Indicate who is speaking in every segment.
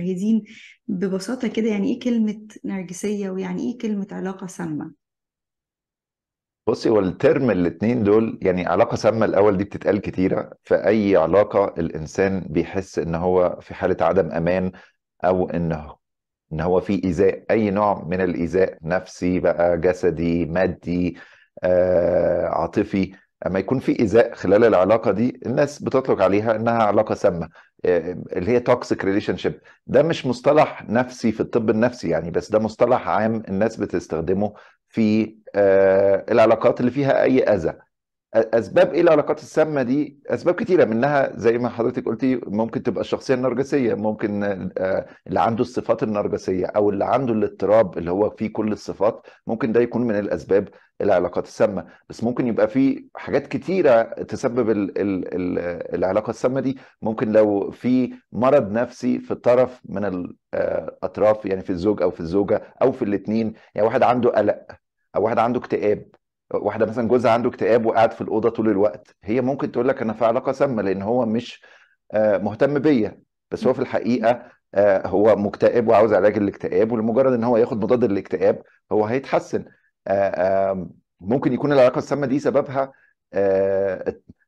Speaker 1: المستفيدين ببساطه كده يعني ايه كلمه نرجسيه ويعني ايه كلمه علاقه سامه بصي هو الترم الاثنين دول يعني علاقة سامة الأول دي بتتقال كتيرة في أي علاقة الإنسان بيحس إن هو في حالة عدم أمان أو انه إن هو في إيذاء أي نوع من الإيذاء نفسي بقى جسدي مادي آه، عاطفي أما يكون في إيذاء خلال العلاقة دي الناس بتطلق عليها إنها علاقة سامة آه، اللي هي توكسيك ريليشن شيب ده مش مصطلح نفسي في الطب النفسي يعني بس ده مصطلح عام الناس بتستخدمه في آه، العلاقات اللي فيها اي اذى اسباب ايه العلاقات السامه دي اسباب كتيره منها زي ما حضرتك قلتي ممكن تبقى الشخصيه النرجسيه ممكن آه، اللي عنده الصفات النرجسيه او اللي عنده الاضطراب اللي هو فيه كل الصفات ممكن ده يكون من الاسباب العلاقات السامه بس ممكن يبقى في حاجات كتيره تسبب الـ الـ الـ العلاقه السامه دي ممكن لو في مرض نفسي في طرف من الاطراف آه، يعني في الزوج او في الزوجه او في الاثنين يعني واحد عنده قلق او واحد عنده اكتئاب واحده مثلا جوزها عنده اكتئاب وقاعد في الاوضه طول الوقت هي ممكن تقول لك انا في علاقه سامه لان هو مش آه، مهتم بيا بس هو في الحقيقه آه، هو مكتئب وعاوز علاج الاكتئاب ولمجرد ان هو ياخد مضاد الاكتئاب هو هيتحسن آه، ممكن يكون العلاقه السامه دي سببها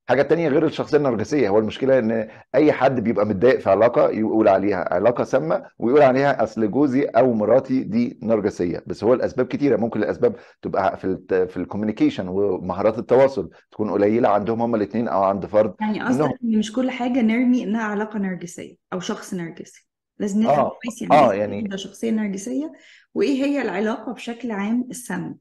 Speaker 1: حاجه تانية غير الشخصيه النرجسيه هو المشكله ان اي حد بيبقى متضايق في علاقه يقول عليها علاقه سامه ويقول عليها اصل جوزي او مراتي دي نرجسيه بس هو الاسباب كتيره ممكن الاسباب تبقى في الـ في الكوميونيكيشن ومهارات التواصل تكون قليله عندهم هما الاثنين او عند فرد يعني أصلا ان مش كل حاجه نرمي انها علاقه نرجسيه او شخص نرجسي لازم نفهم آه. كويس يعني اه إيه يعني ده شخصيه نرجسيه وايه هي العلاقه بشكل عام السامه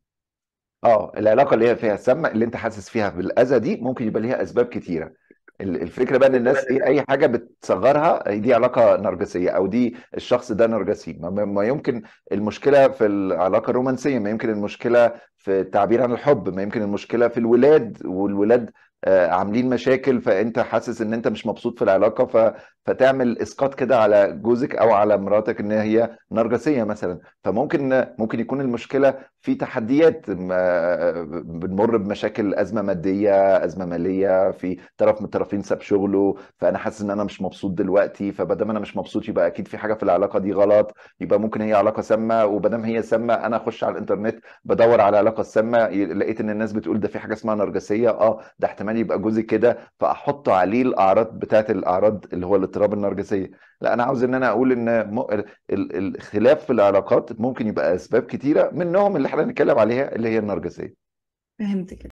Speaker 1: اه العلاقه اللي هي فيها السامه اللي انت حاسس فيها بالاذى دي ممكن يبقى ليها اسباب كتيره الفكره بقى ان الناس ايه اي حاجه بتصغرها آه، دي علاقه نرجسيه او دي الشخص ده نرجسي ما, يمكن المشكله في العلاقه الرومانسيه ما يمكن المشكله في التعبير عن الحب ما يمكن المشكله في الولاد والولاد آه، عاملين مشاكل فانت حاسس ان انت مش مبسوط في العلاقه فتعمل اسقاط كده على جوزك او على مراتك ان هي نرجسيه مثلا فممكن ممكن يكون المشكله في تحديات بنمر بمشاكل ازمه ماديه ازمه ماليه في طرف من الطرفين ساب شغله فانا حاسس ان انا مش مبسوط دلوقتي ما انا مش مبسوط يبقى اكيد في حاجه في العلاقه دي غلط يبقى ممكن هي علاقه سامه وبدام هي سامه انا اخش على الانترنت بدور على العلاقه السامه لقيت ان الناس بتقول ده في حاجه اسمها نرجسيه اه ده احتمال يبقى جوزي كده فاحط عليه الاعراض بتاعه الاعراض اللي هو الاضطراب النرجسيه لا انا عاوز ان انا اقول ان م... الخلاف في العلاقات ممكن يبقى اسباب كتيره منهم اللي احنا هنتكلم عليها اللي هي النرجسيه فهمت كده